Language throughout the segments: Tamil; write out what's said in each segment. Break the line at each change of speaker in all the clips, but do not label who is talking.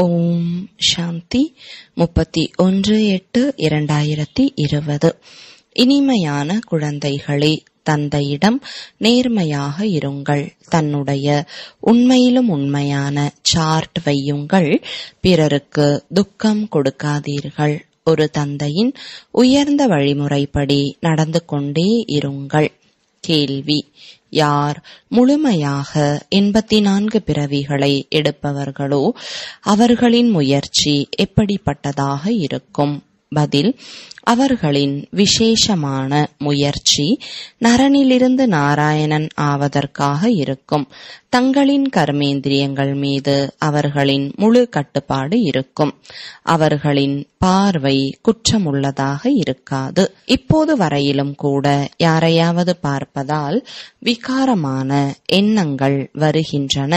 ஓம் சாந்தி முப்பத்தி ஒன்று எட்டு இரண்டாயிரத்தி இருபது இனிமையான குழந்தைகளே தந்தையிடம் நேர்மையாக இருங்கள் தன்னுடைய உண்மையிலும் உண்மையான சார்ட் வையுங்கள் பிறருக்கு துக்கம் கொடுக்காதீர்கள் ஒரு தந்தையின் உயர்ந்த வழிமுறைப்படி நடந்து கொண்டே இருங்கள் கேள்வி யார் முழுமையாக எண்பத்தி நான்கு பிறவிகளை எடுப்பவர்களோ அவர்களின் முயற்சி எப்படிப்பட்டதாக இருக்கும் பதில் அவர்களின் விசேஷமான முயற்சி நரனிலிருந்து நாராயணன் ஆவதற்காக இருக்கும் தங்களின் கர்மேந்திரியங்கள் மீது அவர்களின் முழு கட்டுப்பாடு இருக்கும் அவர்களின் பார்வை குற்றமுள்ளதாக இருக்காது இப்போது வரையிலும் கூட யாரையாவது பார்ப்பதால் விகாரமான எண்ணங்கள் வருகின்றன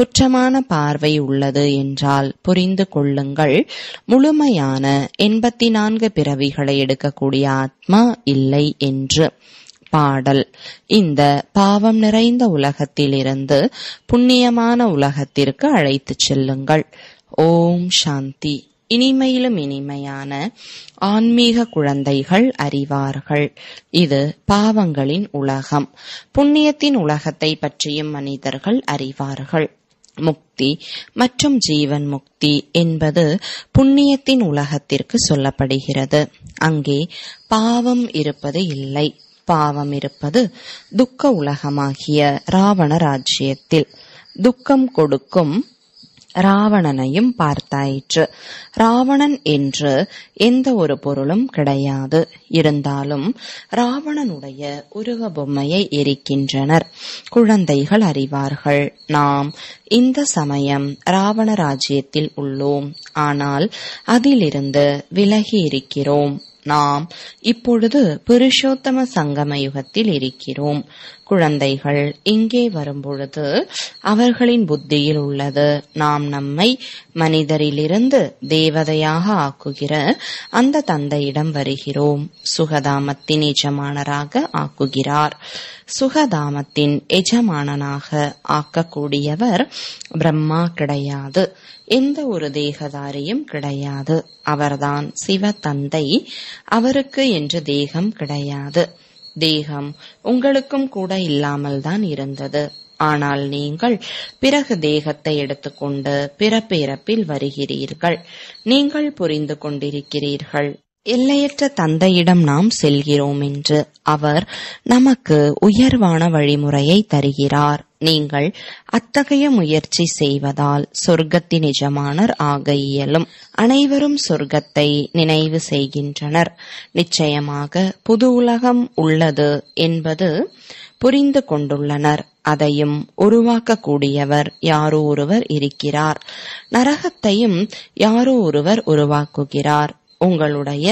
குற்றமான பார்வை உள்ளது என்றால் புரிந்து கொள்ளுங்கள் முழுமையான எண்பத்தி நான்கு பிறவிகள் முடிவுகளை எடுக்கக்கூடிய ஆத்மா இல்லை என்று பாடல் இந்த பாவம் நிறைந்த உலகத்திலிருந்து புண்ணியமான உலகத்திற்கு அழைத்து செல்லுங்கள் ஓம் சாந்தி இனிமையிலும் இனிமையான ஆன்மீக குழந்தைகள் அறிவார்கள் இது பாவங்களின் உலகம் புண்ணியத்தின் உலகத்தை பற்றியும் மனிதர்கள் அறிவார்கள் முக்தி மற்றும் ஜீவன் முக்தி என்பது புண்ணியத்தின் உலகத்திற்கு சொல்லப்படுகிறது அங்கே பாவம் இருப்பது இல்லை பாவம் இருப்பது துக்க உலகமாகிய ராவண ராஜ்யத்தில் துக்கம் கொடுக்கும் ராவணனையும் பார்த்தாயிற்று ராவணன் என்று எந்த ஒரு பொருளும் கிடையாது இருந்தாலும் ராவணனுடைய உருவ பொம்மையை எரிக்கின்றனர் குழந்தைகள் அறிவார்கள் நாம் இந்த சமயம் ராவண ராஜ்யத்தில் உள்ளோம் ஆனால் அதிலிருந்து விலகி இருக்கிறோம் நாம் இப்பொழுது புருஷோத்தம சங்கம யுகத்தில் இருக்கிறோம் குழந்தைகள் இங்கே வரும்பொழுது அவர்களின் புத்தியில் உள்ளது நாம் நம்மை மனிதரிலிருந்து தேவதையாக ஆக்குகிற அந்த தந்தையிடம் வருகிறோம் சுகதாமத்தின் எஜமானராக ஆக்குகிறார் சுகதாமத்தின் எஜமானனாக ஆக்கக்கூடியவர் பிரம்மா கிடையாது எந்த ஒரு தேகதாரியும் கிடையாது அவர்தான் சிவ தந்தை அவருக்கு என்று தேகம் கிடையாது தேகம் உங்களுக்கும் கூட இல்லாமல் தான் இருந்தது ஆனால் நீங்கள் பிறகு தேகத்தை எடுத்துக்கொண்டு பிறப்பிறப்பில் வருகிறீர்கள் நீங்கள் புரிந்து கொண்டிருக்கிறீர்கள் எல்லையற்ற தந்தையிடம் நாம் செல்கிறோம் என்று அவர் நமக்கு உயர்வான வழிமுறையை தருகிறார் நீங்கள் அத்தகைய முயற்சி செய்வதால் சொர்க்கத்தின் நிஜமானர் ஆக இயலும் அனைவரும் சொர்க்கத்தை நினைவு செய்கின்றனர் நிச்சயமாக புது உலகம் உள்ளது என்பது புரிந்து கொண்டுள்ளனர் அதையும் உருவாக்கக்கூடியவர் யாரோ ஒருவர் இருக்கிறார் நரகத்தையும் யாரோ ஒருவர் உருவாக்குகிறார் உங்களுடைய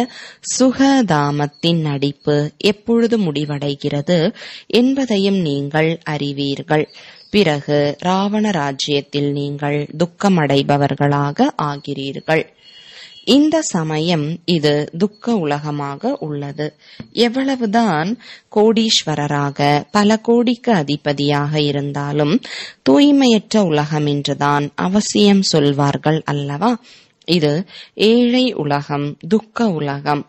சுகதாமத்தின் நடிப்பு எப்பொழுது முடிவடைகிறது என்பதையும் நீங்கள் அறிவீர்கள் பிறகு ராவண ராஜ்யத்தில் நீங்கள் துக்கமடைபவர்களாக ஆகிறீர்கள் இந்த சமயம் இது துக்க உலகமாக உள்ளது எவ்வளவுதான் கோடீஸ்வரராக பல கோடிக்கு அதிபதியாக இருந்தாலும் தூய்மையற்ற உலகம் என்றுதான் அவசியம் சொல்வார்கள் அல்லவா இது ஏழை உலகம் துக்க உலகம்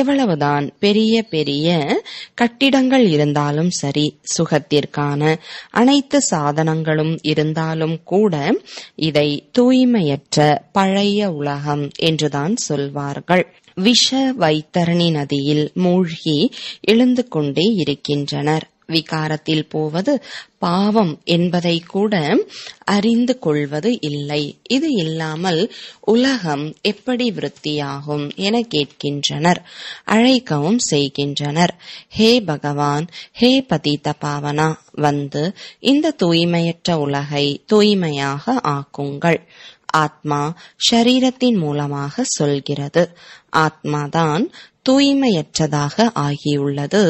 எவ்வளவுதான் பெரிய பெரிய கட்டிடங்கள் இருந்தாலும் சரி சுகத்திற்கான அனைத்து சாதனங்களும் இருந்தாலும் கூட இதை தூய்மையற்ற பழைய உலகம் என்றுதான் சொல்வார்கள் விஷ வைத்தரணி நதியில் மூழ்கி எழுந்து கொண்டே இருக்கின்றனர் விகாரத்தில் போவது பாவம் என்பதை கூட அறிந்து கொள்வது இல்லை இது இல்லாமல் உலகம் எப்படி விருத்தியாகும் என கேட்கின்றனர் அழைக்கவும் செய்கின்றனர் ஹே பகவான் ஹே பதித பாவனா வந்து இந்த தூய்மையற்ற உலகை தூய்மையாக ஆக்குங்கள் ஆத்மா ஷரீரத்தின் மூலமாக சொல்கிறது ஆத்மாதான் தூய்மையற்றதாக ஆகியுள்ளது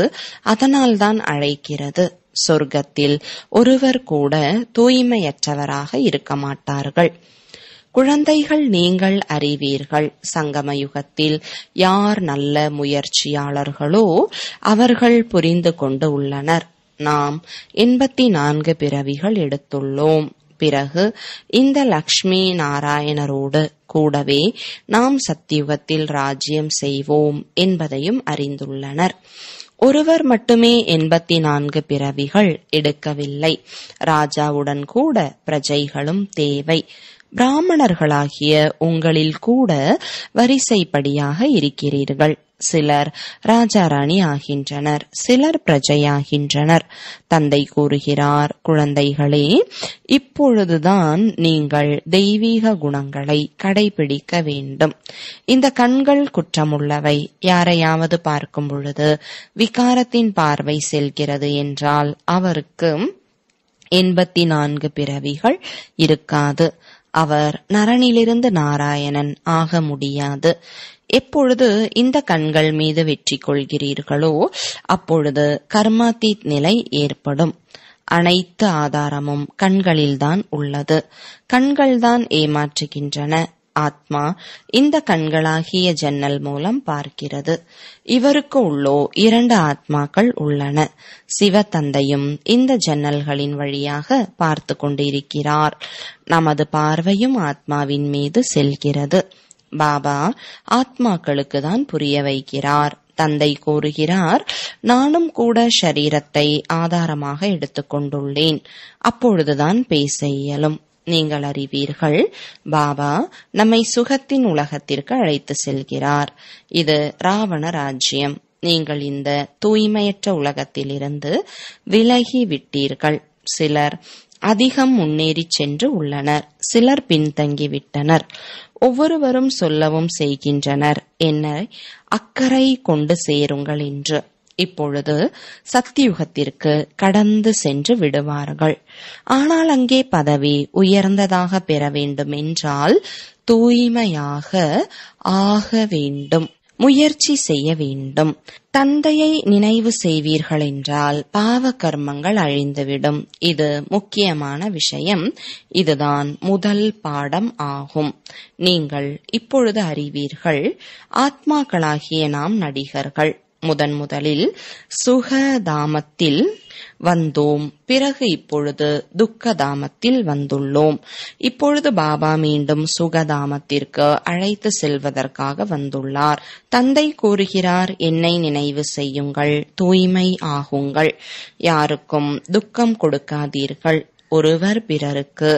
அதனால்தான் அழைக்கிறது சொர்க்கத்தில் ஒருவர் கூட தூய்மையற்றவராக இருக்க மாட்டார்கள் குழந்தைகள் நீங்கள் அறிவீர்கள் சங்கம யுகத்தில் யார் நல்ல முயற்சியாளர்களோ அவர்கள் புரிந்து கொண்டு உள்ளனர் நாம் எண்பத்தி நான்கு பிறவிகள் எடுத்துள்ளோம் பிறகு இந்த லக்ஷ்மி நாராயணரோடு கூடவே நாம் சத்தியுகத்தில் ராஜ்யம் செய்வோம் என்பதையும் அறிந்துள்ளனர் ஒருவர் மட்டுமே எண்பத்தி நான்கு பிறவிகள் எடுக்கவில்லை ராஜாவுடன் கூட பிரஜைகளும் தேவை பிராமணர்களாகிய உங்களில் கூட வரிசைப்படியாக இருக்கிறீர்கள் சிலர் ராஜாராணி ஆகின்றனர் சிலர் பிரஜையாகின்றனர் தந்தை கூறுகிறார் குழந்தைகளே இப்பொழுதுதான் நீங்கள் தெய்வீக குணங்களை கடைபிடிக்க வேண்டும் இந்த கண்கள் குற்றமுள்ளவை யாரையாவது பார்க்கும் பொழுது விகாரத்தின் பார்வை செல்கிறது என்றால் அவருக்கு எண்பத்தி நான்கு பிறவிகள் இருக்காது அவர் நரனிலிருந்து நாராயணன் ஆக முடியாது எப்பொழுது இந்த கண்கள் மீது வெற்றி கொள்கிறீர்களோ அப்பொழுது கர்மாத்தீத் நிலை ஏற்படும் அனைத்து ஆதாரமும் கண்களில்தான் உள்ளது கண்கள்தான் ஏமாற்றுகின்றன ஆத்மா இந்த கண்களாகிய ஜன்னல் மூலம் பார்க்கிறது இவருக்கு உள்ளோ இரண்டு ஆத்மாக்கள் உள்ளன சிவ தந்தையும் இந்த ஜன்னல்களின் வழியாக பார்த்து கொண்டிருக்கிறார் நமது பார்வையும் ஆத்மாவின் மீது செல்கிறது பாபா ஆத்மாக்களுக்கு தான் புரிய வைக்கிறார் தந்தை கூறுகிறார் நானும் கூட ஷரீரத்தை ஆதாரமாக எடுத்துக்கொண்டுள்ளேன் அப்பொழுதுதான் பேச இயலும் நீங்கள் அறிவீர்கள் பாபா நம்மை சுகத்தின் உலகத்திற்கு அழைத்து செல்கிறார் இது ராவண ராஜ்யம் நீங்கள் இந்த தூய்மையற்ற உலகத்திலிருந்து விலகி விட்டீர்கள் சிலர் அதிகம் முன்னேறி சென்று உள்ளனர் சிலர் பின்தங்கிவிட்டனர் ஒவ்வொருவரும் சொல்லவும் செய்கின்றனர் என்னை அக்கறை கொண்டு சேருங்கள் என்று இப்பொழுது சத்தியுகத்திற்கு கடந்து சென்று விடுவார்கள் ஆனால் அங்கே பதவி உயர்ந்ததாக பெற வேண்டும் என்றால் தூய்மையாக ஆக வேண்டும் முயற்சி செய்ய வேண்டும் தந்தையை நினைவு செய்வீர்கள் என்றால் பாவ கர்மங்கள் அழிந்துவிடும் இது முக்கியமான விஷயம் இதுதான் முதல் பாடம் ஆகும் நீங்கள் இப்பொழுது அறிவீர்கள் ஆத்மாக்களாகிய நாம் நடிகர்கள் முதன் முதலில் சுகதாமத்தில் வந்தோம் பிறகு இப்பொழுது துக்கதாமத்தில் வந்துள்ளோம் இப்பொழுது பாபா மீண்டும் சுகதாமத்திற்கு அழைத்து செல்வதற்காக வந்துள்ளார் தந்தை கூறுகிறார் என்னை நினைவு செய்யுங்கள் தூய்மை ஆகுங்கள் யாருக்கும் துக்கம் கொடுக்காதீர்கள் ஒருவர் பிறருக்கு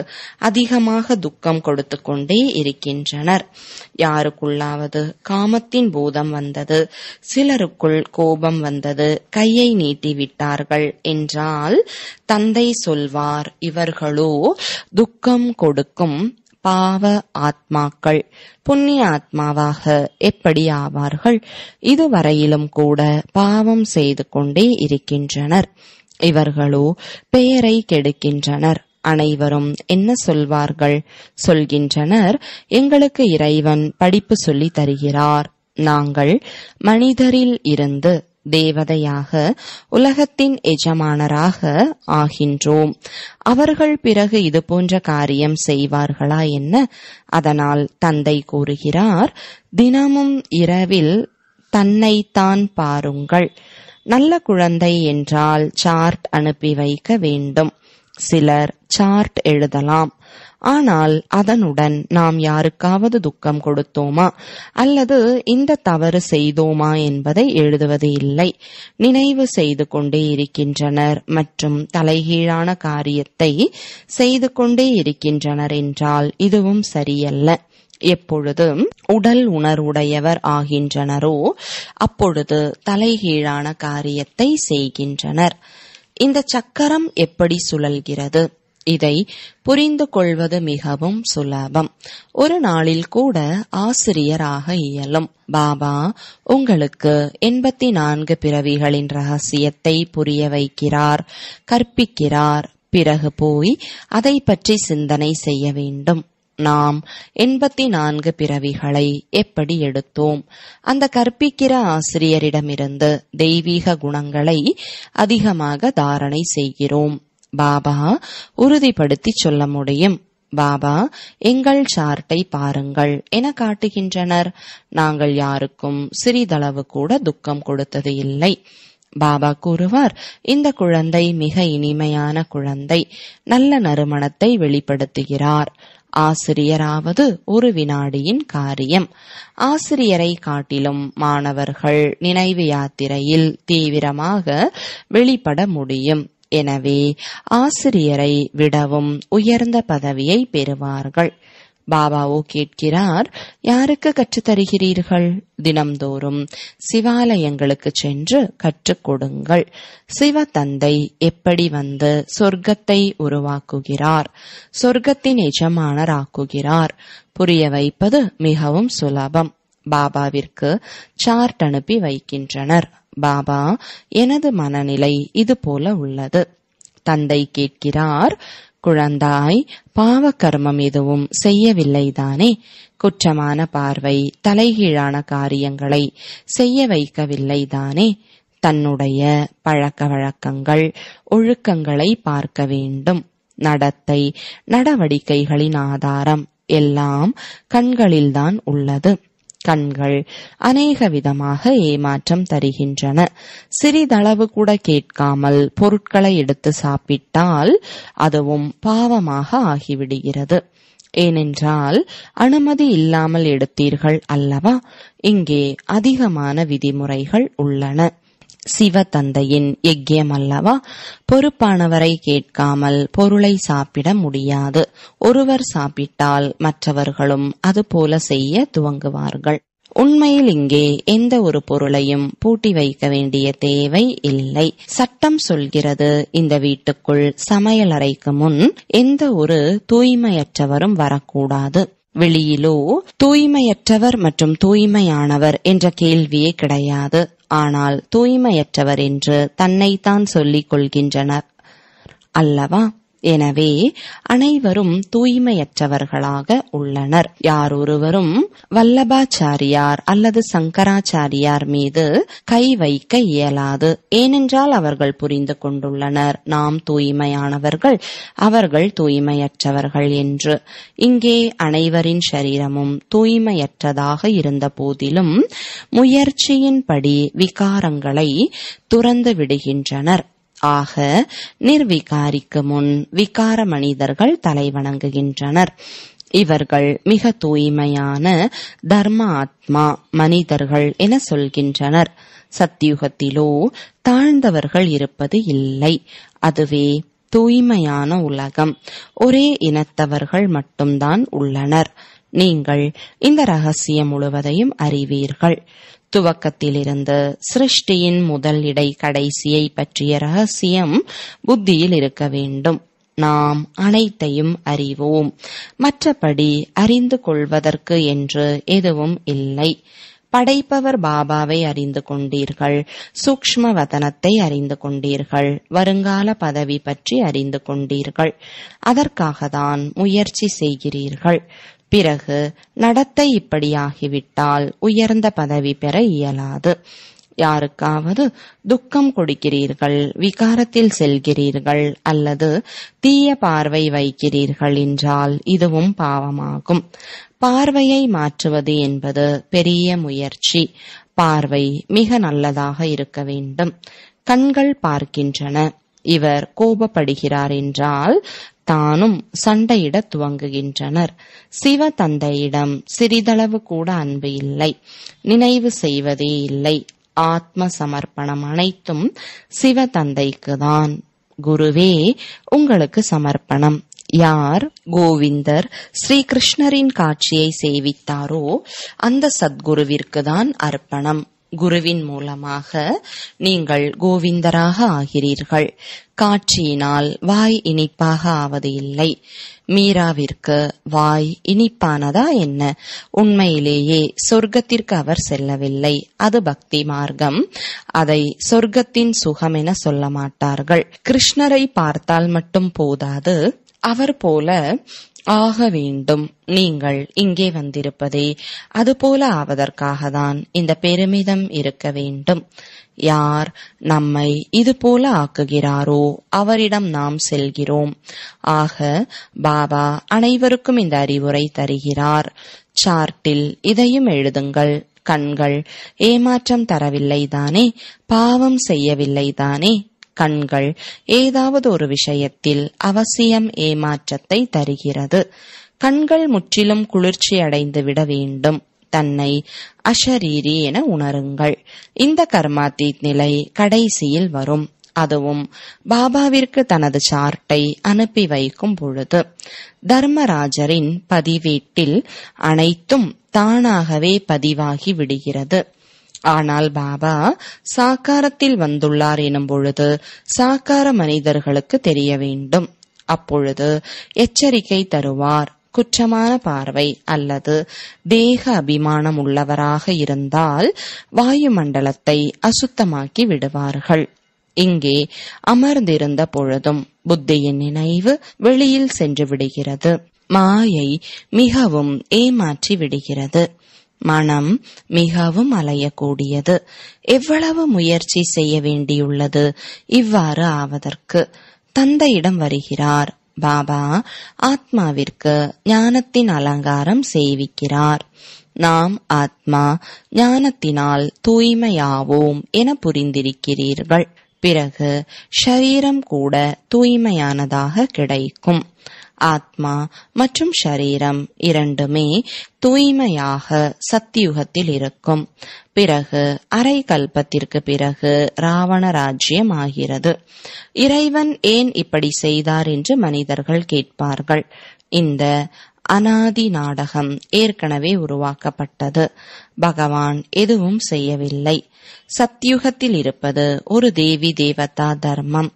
அதிகமாக துக்கம் கொடுத்து கொண்டே இருக்கின்றனர் யாருக்குள்ளாவது காமத்தின் பூதம் வந்தது சிலருக்குள் கோபம் வந்தது கையை நீட்டிவிட்டார்கள் என்றால் தந்தை சொல்வார் இவர்களோ துக்கம் கொடுக்கும் பாவ ஆத்மாக்கள் புண்ணிய ஆத்மாவாக எப்படி ஆவார்கள் இதுவரையிலும் கூட பாவம் செய்து கொண்டே இருக்கின்றனர் இவர்களோ பெயரை கெடுக்கின்றனர் அனைவரும் என்ன சொல்வார்கள் சொல்கின்றனர் எங்களுக்கு இறைவன் படிப்பு சொல்லி தருகிறார் நாங்கள் மனிதரில் இருந்து தேவதையாக உலகத்தின் எஜமானராக ஆகின்றோம் அவர்கள் பிறகு இது போன்ற காரியம் செய்வார்களா என்ன அதனால் தந்தை கூறுகிறார் தினமும் இரவில் தன்னைத்தான் பாருங்கள் நல்ல குழந்தை என்றால் சார்ட் அனுப்பி வைக்க வேண்டும் சிலர் சார்ட் எழுதலாம் ஆனால் அதனுடன் நாம் யாருக்காவது துக்கம் கொடுத்தோமா அல்லது இந்த தவறு செய்தோமா என்பதை எழுதுவது இல்லை நினைவு செய்து கொண்டே இருக்கின்றனர் மற்றும் தலைகீழான காரியத்தை செய்து கொண்டே இருக்கின்றனர் என்றால் இதுவும் சரியல்ல எப்பொழுது உடல் உணர்வுடையவர் ஆகின்றனரோ அப்பொழுது தலைகீழான காரியத்தை செய்கின்றனர் இந்த சக்கரம் எப்படி சுழல்கிறது இதை புரிந்து கொள்வது மிகவும் சுலபம் ஒரு நாளில் கூட ஆசிரியராக இயலும் பாபா உங்களுக்கு எண்பத்தி நான்கு பிறவிகளின் ரகசியத்தை புரிய வைக்கிறார் கற்பிக்கிறார் பிறகு போய் அதை பற்றி சிந்தனை செய்ய வேண்டும் நாம் எண்பத்தி நான்கு பிறவிகளை எப்படி எடுத்தோம் அந்த கற்பிக்கிற ஆசிரியரிடமிருந்து தெய்வீக குணங்களை அதிகமாக தாரணை செய்கிறோம் பாபா உறுதிப்படுத்தி சொல்ல முடியும் பாபா எங்கள் சார்ட்டை பாருங்கள் என காட்டுகின்றனர் நாங்கள் யாருக்கும் சிறிதளவு கூட துக்கம் கொடுத்தது இல்லை பாபா கூறுவார் இந்த குழந்தை மிக இனிமையான குழந்தை நல்ல நறுமணத்தை வெளிப்படுத்துகிறார் ஆசிரியராவது ஒரு வினாடியின் காரியம் ஆசிரியரை காட்டிலும் மாணவர்கள் நினைவு யாத்திரையில் தீவிரமாக வெளிப்பட முடியும் எனவே ஆசிரியரை விடவும் உயர்ந்த பதவியை பெறுவார்கள் பாபாவோ கேட்கிறார் யாருக்கு கற்றுத்தருகிறீர்கள் தினம்தோறும் சிவாலயங்களுக்கு சென்று கற்றுக் கொடுங்கள் சிவ தந்தை எப்படி வந்து சொர்க்கத்தை உருவாக்குகிறார் சொர்க்கத்தின் எஜமானராக்குகிறார் புரிய வைப்பது மிகவும் சுலபம் பாபாவிற்கு சார்ட் அனுப்பி வைக்கின்றனர் பாபா எனது மனநிலை இது போல உள்ளது தந்தை கேட்கிறார் குழந்தாய் பாவ கர்மம் எதுவும் செய்யவில்லைதானே குற்றமான பார்வை தலைகீழான காரியங்களை செய்ய வைக்கவில்லைதானே தன்னுடைய பழக்க வழக்கங்கள் ஒழுக்கங்களை பார்க்க வேண்டும் நடத்தை நடவடிக்கைகளின் ஆதாரம் எல்லாம் கண்களில்தான் உள்ளது கண்கள் அநேக விதமாக ஏமாற்றம் தருகின்றன சிறிதளவு கூட கேட்காமல் பொருட்களை எடுத்து சாப்பிட்டால் அதுவும் பாவமாக ஆகிவிடுகிறது ஏனென்றால் அனுமதி இல்லாமல் எடுத்தீர்கள் அல்லவா இங்கே அதிகமான விதிமுறைகள் உள்ளன சிவ தந்தையின் எக்கியம் அல்லவா பொறுப்பானவரை கேட்காமல் பொருளை சாப்பிட முடியாது ஒருவர் சாப்பிட்டால் மற்றவர்களும் அதுபோல செய்ய துவங்குவார்கள் உண்மையில் இங்கே எந்த ஒரு பொருளையும் பூட்டி வைக்க வேண்டிய தேவை இல்லை சட்டம் சொல்கிறது இந்த வீட்டுக்குள் சமையல் அறைக்கு முன் எந்த ஒரு தூய்மையற்றவரும் வரக்கூடாது வெளியிலோ தூய்மையற்றவர் மற்றும் தூய்மையானவர் என்ற கேள்வியே கிடையாது ஆனால் தூய்மையற்றவர் என்று தன்னைத்தான் சொல்லிக் கொள்கின்றனர் அல்லவா எனவே அனைவரும் தூய்மையற்றவர்களாக உள்ளனர் யாரொருவரும் வல்லபாச்சாரியார் அல்லது சங்கராச்சாரியார் மீது கை வைக்க இயலாது ஏனென்றால் அவர்கள் புரிந்து கொண்டுள்ளனர் நாம் தூய்மையானவர்கள் அவர்கள் தூய்மையற்றவர்கள் என்று இங்கே அனைவரின் சரீரமும் தூய்மையற்றதாக இருந்த போதிலும் முயற்சியின்படி விகாரங்களை துறந்து விடுகின்றனர் ஆக நிர்விகாரிக்கு முன் விகார மனிதர்கள் தலை வணங்குகின்றனர் இவர்கள் மிக தூய்மையான தர்ம ஆத்மா மனிதர்கள் என சொல்கின்றனர் சத்தியுகத்திலோ தாழ்ந்தவர்கள் இருப்பது இல்லை அதுவே தூய்மையான உலகம் ஒரே இனத்தவர்கள் மட்டும்தான் உள்ளனர் நீங்கள் இந்த ரகசியம் முழுவதையும் அறிவீர்கள் துவக்கத்திலிருந்து சிருஷ்டியின் முதல் இடை கடைசியை பற்றிய ரகசியம் புத்தியில் இருக்க வேண்டும் நாம் அனைத்தையும் அறிவோம் மற்றபடி அறிந்து கொள்வதற்கு என்று எதுவும் இல்லை படைப்பவர் பாபாவை அறிந்து கொண்டீர்கள் சூக்ம வதனத்தை அறிந்து கொண்டீர்கள் வருங்கால பதவி பற்றி அறிந்து கொண்டீர்கள் அதற்காகத்தான் முயற்சி செய்கிறீர்கள் பிறகு நடத்தை இப்படியாகிவிட்டால் உயர்ந்த பதவி பெற இயலாது யாருக்காவது துக்கம் கொடுக்கிறீர்கள் விகாரத்தில் செல்கிறீர்கள் அல்லது தீய பார்வை வைக்கிறீர்கள் என்றால் இதுவும் பாவமாகும் பார்வையை மாற்றுவது என்பது பெரிய முயற்சி பார்வை மிக நல்லதாக இருக்க வேண்டும் கண்கள் பார்க்கின்றன இவர் கோபப்படுகிறார் என்றால் தானும் சண்டையிடத் துவங்குகின்றனர் சிவ தந்தையிடம் சிறிதளவு கூட அன்பு இல்லை நினைவு செய்வதே இல்லை ஆத்ம சமர்ப்பணம் அனைத்தும் சிவ தந்தைக்குதான் குருவே உங்களுக்கு சமர்ப்பணம் யார் கோவிந்தர் ஸ்ரீகிருஷ்ணரின் காட்சியை சேவித்தாரோ அந்த சத்குருவிற்கு தான் அர்ப்பணம் குருவின் மூலமாக நீங்கள் கோவிந்தராக ஆகிறீர்கள் காட்சியினால் வாய் இனிப்பாக ஆவது இல்லை மீராவிற்கு வாய் இனிப்பானதா என்ன உண்மையிலேயே சொர்க்கத்திற்கு அவர் செல்லவில்லை அது பக்தி மார்க்கம் அதை சொர்க்கத்தின் சுகம் என சொல்ல மாட்டார்கள் கிருஷ்ணரை பார்த்தால் மட்டும் போதாது அவர் போல ஆக வேண்டும் நீங்கள் இங்கே வந்திருப்பதே அதுபோல ஆவதற்காகத்தான் இந்த பெருமிதம் இருக்க வேண்டும் யார் நம்மை இது போல ஆக்குகிறாரோ அவரிடம் நாம் செல்கிறோம் ஆக பாபா அனைவருக்கும் இந்த அறிவுரை தருகிறார் சார்ட்டில் இதையும் எழுதுங்கள் கண்கள் ஏமாற்றம் தரவில்லைதானே பாவம் செய்யவில்லைதானே கண்கள் ஏதாவது ஒரு விஷயத்தில் அவசியம் ஏமாற்றத்தை தருகிறது கண்கள் முற்றிலும் குளிர்ச்சி அடைந்து விட வேண்டும் தன்னை அஷரீரி என உணருங்கள் இந்த கர்மாத்தீத் நிலை கடைசியில் வரும் அதுவும் பாபாவிற்கு தனது சார்ட்டை அனுப்பி வைக்கும் பொழுது தர்மராஜரின் பதிவேட்டில் அனைத்தும் தானாகவே பதிவாகி விடுகிறது ஆனால் பாபா சாக்காரத்தில் வந்துள்ளார் எனும் பொழுது சாக்கார மனிதர்களுக்கு தெரிய வேண்டும் அப்பொழுது எச்சரிக்கை தருவார் குற்றமான பார்வை அல்லது தேக அபிமானம் உள்ளவராக இருந்தால் வாயுமண்டலத்தை அசுத்தமாக்கி விடுவார்கள் இங்கே அமர்ந்திருந்த பொழுதும் புத்தியின் நினைவு வெளியில் சென்று விடுகிறது மாயை மிகவும் ஏமாற்றி விடுகிறது மனம் மிகவும் அலையக்கூடியது எவ்வளவு முயற்சி செய்ய வேண்டியுள்ளது இவ்வாறு ஆவதற்கு தந்தையிடம் வருகிறார் பாபா ஆத்மாவிற்கு ஞானத்தின் அலங்காரம் செய்விக்கிறார் நாம் ஆத்மா ஞானத்தினால் தூய்மையாவோம் என புரிந்திருக்கிறீர்கள் பிறகு ஷரீரம் கூட தூய்மையானதாக கிடைக்கும் ஆத்மா மற்றும் ஷரீரம் இரண்டுமே தூய்மையாக சத்தியுகத்தில் இருக்கும் பிறகு அரை கல்பத்திற்கு பிறகு ராவண ராஜ்யம் ஆகிறது இறைவன் ஏன் இப்படி செய்தார் என்று மனிதர்கள் கேட்பார்கள் இந்த அனாதி நாடகம் ஏற்கனவே உருவாக்கப்பட்டது பகவான் எதுவும் செய்யவில்லை சத்யுகத்தில் இருப்பது ஒரு தேவி தேவதா தர்மம்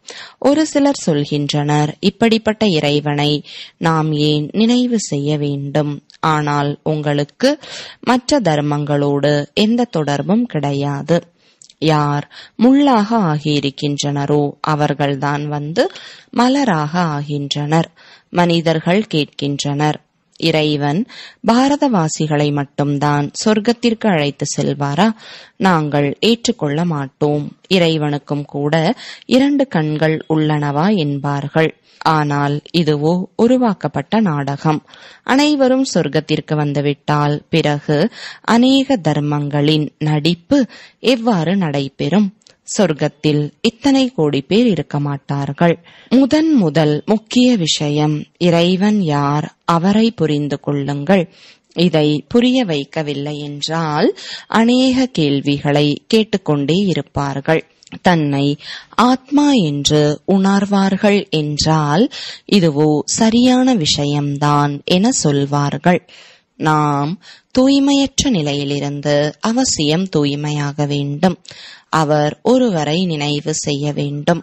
ஒரு சிலர் சொல்கின்றனர் இப்படிப்பட்ட இறைவனை நாம் ஏன் நினைவு செய்ய வேண்டும் ஆனால் உங்களுக்கு மற்ற தர்மங்களோடு எந்த தொடர்பும் கிடையாது யார் முள்ளாக ஆகியிருக்கின்றனரோ அவர்கள்தான் வந்து மலராக ஆகின்றனர் மனிதர்கள் கேட்கின்றனர் இறைவன் பாரதவாசிகளை மட்டும்தான் சொர்க்கத்திற்கு அழைத்து செல்வாரா நாங்கள் ஏற்றுக்கொள்ள மாட்டோம் இறைவனுக்கும் கூட இரண்டு கண்கள் உள்ளனவா என்பார்கள் ஆனால் இதுவோ உருவாக்கப்பட்ட நாடகம் அனைவரும் சொர்க்கத்திற்கு வந்துவிட்டால் பிறகு அநேக தர்மங்களின் நடிப்பு எவ்வாறு நடைபெறும் சொர்க்கத்தில் இத்தனை கோடி பேர் இருக்க மாட்டார்கள் முதன் முதல் முக்கிய விஷயம் இறைவன் யார் அவரை புரிந்து கொள்ளுங்கள் இதை புரிய வைக்கவில்லை என்றால் அநேக கேள்விகளை கேட்டுக்கொண்டே இருப்பார்கள் தன்னை ஆத்மா என்று உணர்வார்கள் என்றால் இதுவோ சரியான விஷயம்தான் என சொல்வார்கள் நாம் தூய்மையற்ற நிலையிலிருந்து அவசியம் தூய்மையாக வேண்டும் அவர் ஒருவரை நினைவு செய்ய வேண்டும்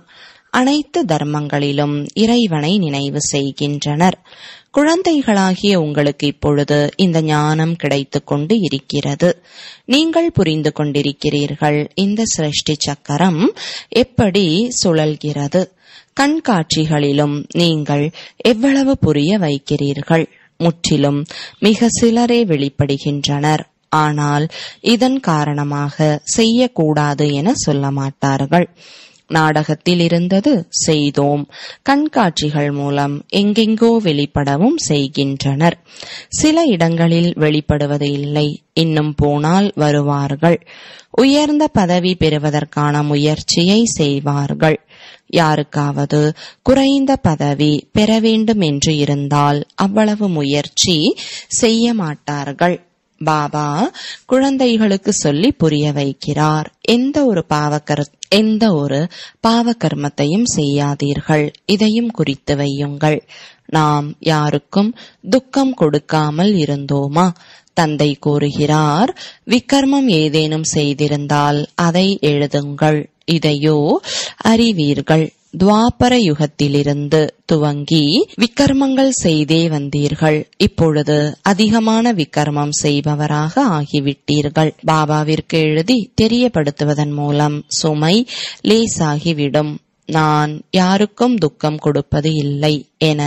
அனைத்து தர்மங்களிலும் இறைவனை நினைவு செய்கின்றனர் குழந்தைகளாகிய உங்களுக்கு இப்பொழுது இந்த ஞானம் கிடைத்துக் கொண்டு இருக்கிறது நீங்கள் புரிந்து கொண்டிருக்கிறீர்கள் இந்த சிருஷ்டி சக்கரம் எப்படி சுழல்கிறது கண்காட்சிகளிலும் நீங்கள் எவ்வளவு புரிய வைக்கிறீர்கள் முற்றிலும் மிக சிலரே வெளிப்படுகின்றனர் ஆனால் இதன் காரணமாக செய்யக்கூடாது என சொல்ல மாட்டார்கள் நாடகத்தில் இருந்தது செய்தோம் கண்காட்சிகள் மூலம் எங்கெங்கோ வெளிப்படவும் செய்கின்றனர் சில இடங்களில் வெளிப்படுவது இல்லை இன்னும் போனால் வருவார்கள் உயர்ந்த பதவி பெறுவதற்கான முயற்சியை செய்வார்கள் யாருக்காவது குறைந்த பதவி பெற வேண்டும் என்று இருந்தால் அவ்வளவு முயற்சி செய்ய மாட்டார்கள் பாபா குழந்தைகளுக்கு சொல்லி புரிய வைக்கிறார் எந்த ஒரு பாவகர் எந்த ஒரு பாவகர்மத்தையும் செய்யாதீர்கள் இதையும் குறித்து வையுங்கள் நாம் யாருக்கும் துக்கம் கொடுக்காமல் இருந்தோமா தந்தை கூறுகிறார் விக்கர்மம் ஏதேனும் செய்திருந்தால் அதை எழுதுங்கள் இதையோ அறிவீர்கள் துவாபர யுகத்திலிருந்து துவங்கி விக்கர்மங்கள் செய்தே வந்தீர்கள் இப்பொழுது அதிகமான விக்கர்மம் செய்பவராக ஆகிவிட்டீர்கள் பாபாவிற்கு எழுதி தெரியப்படுத்துவதன் மூலம் சுமை லேசாகிவிடும் நான் யாருக்கும் துக்கம் கொடுப்பது இல்லை என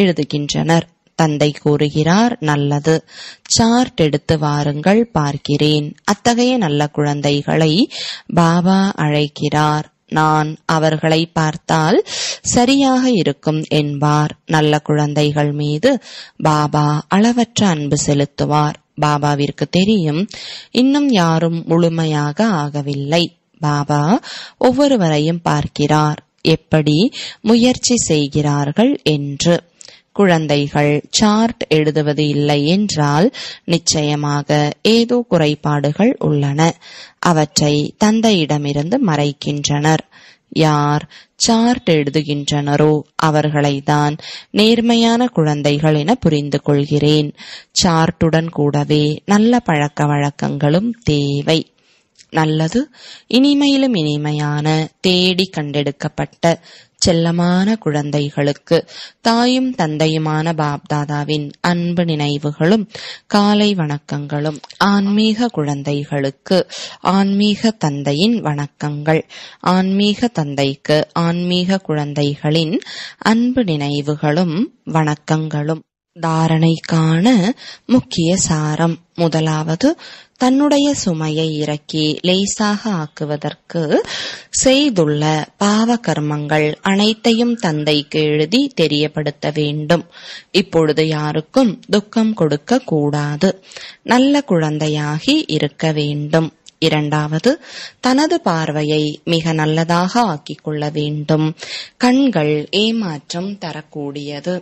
எழுதுகின்றனர் தந்தை கூறுகிறார் நல்லது சார்ட் எடுத்து வாருங்கள் பார்க்கிறேன் அத்தகைய நல்ல குழந்தைகளை பாபா அழைக்கிறார் நான் அவர்களை பார்த்தால் சரியாக இருக்கும் என்பார் நல்ல குழந்தைகள் மீது பாபா அளவற்ற அன்பு செலுத்துவார் பாபாவிற்கு தெரியும் இன்னும் யாரும் முழுமையாக ஆகவில்லை பாபா ஒவ்வொருவரையும் பார்க்கிறார் எப்படி முயற்சி செய்கிறார்கள் என்று குழந்தைகள் சார்ட் எழுதுவது இல்லை என்றால் நிச்சயமாக ஏதோ குறைபாடுகள் உள்ளன அவற்றை தந்தையிடமிருந்து மறைக்கின்றனர் யார் சார்ட் எழுதுகின்றனரோ அவர்களைதான் நேர்மையான குழந்தைகள் என புரிந்து கொள்கிறேன் சார்ட்டுடன் கூடவே நல்ல பழக்க வழக்கங்களும் தேவை நல்லது இனிமையிலும் இனிமையான தேடி கண்டெடுக்கப்பட்ட செல்லமான குழந்தைகளுக்கு தாயும் தந்தையுமான பாப்தாதாவின் அன்பு நினைவுகளும் காலை வணக்கங்களும் ஆன்மீக குழந்தைகளுக்கு ஆன்மீக தந்தையின் வணக்கங்கள் ஆன்மீக தந்தைக்கு ஆன்மீக குழந்தைகளின் அன்பு நினைவுகளும் வணக்கங்களும் தாரணைக்கான முக்கிய சாரம் முதலாவது தன்னுடைய சுமையை இறக்கி லேசாக ஆக்குவதற்கு செய்துள்ள பாவ கர்மங்கள் அனைத்தையும் தந்தைக்கு எழுதி தெரியப்படுத்த வேண்டும் இப்பொழுது யாருக்கும் துக்கம் கொடுக்க கூடாது நல்ல குழந்தையாகி இருக்க வேண்டும் இரண்டாவது தனது பார்வையை மிக நல்லதாக ஆக்கிக் கொள்ள வேண்டும் கண்கள் ஏமாற்றம் தரக்கூடியது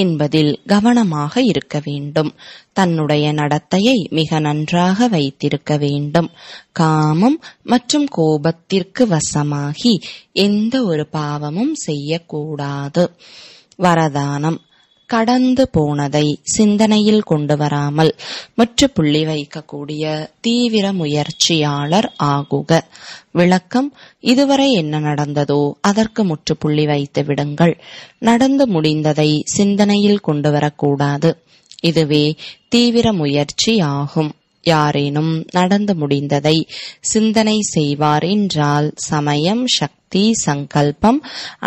என்பதில் கவனமாக இருக்க வேண்டும் தன்னுடைய நடத்தையை மிக நன்றாக வைத்திருக்க வேண்டும் காமம் மற்றும் கோபத்திற்கு வசமாகி எந்த ஒரு பாவமும் செய்யக்கூடாது வரதானம் கடந்து போனதை சிந்தனையில் கொண்டு வராமல் முற்றுப்புள்ளி வைக்கக்கூடிய தீவிர முயற்சியாளர் ஆகுக விளக்கம் இதுவரை என்ன நடந்ததோ அதற்கு முற்றுப்புள்ளி வைத்து விடுங்கள் நடந்து முடிந்ததை சிந்தனையில் கொண்டு வரக்கூடாது இதுவே தீவிர முயற்சி ஆகும் யாரேனும் நடந்து முடிந்ததை சிந்தனை செய்வார் என்றால் சமயம் சக்தி சங்கல்பம்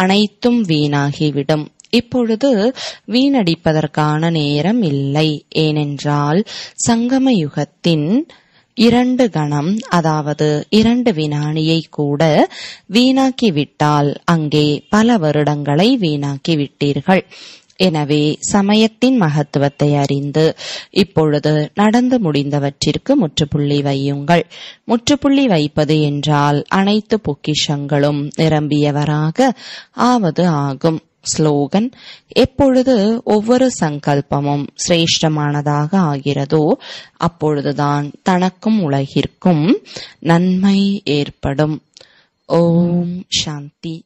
அனைத்தும் வீணாகிவிடும் இப்பொழுது வீணடிப்பதற்கான நேரம் இல்லை ஏனென்றால் சங்கம யுகத்தின் இரண்டு கணம் அதாவது இரண்டு வினாணியை கூட வீணாக்கிவிட்டால் அங்கே பல வருடங்களை வீணாக்கிவிட்டீர்கள் எனவே சமயத்தின் மகத்துவத்தை அறிந்து இப்பொழுது நடந்து முடிந்தவற்றிற்கு முற்றுப்புள்ளி வையுங்கள் முற்றுப்புள்ளி வைப்பது என்றால் அனைத்து பொக்கிஷங்களும் நிரம்பியவராக ஆவது ஆகும் ஸ்லோகன் எப்பொழுது ஒவ்வொரு சங்கல்பமும் சிரேஷ்டமானதாக ஆகிறதோ அப்பொழுதுதான் தனக்கும் உலகிற்கும் நன்மை ஏற்படும் ஓம் சாந்தி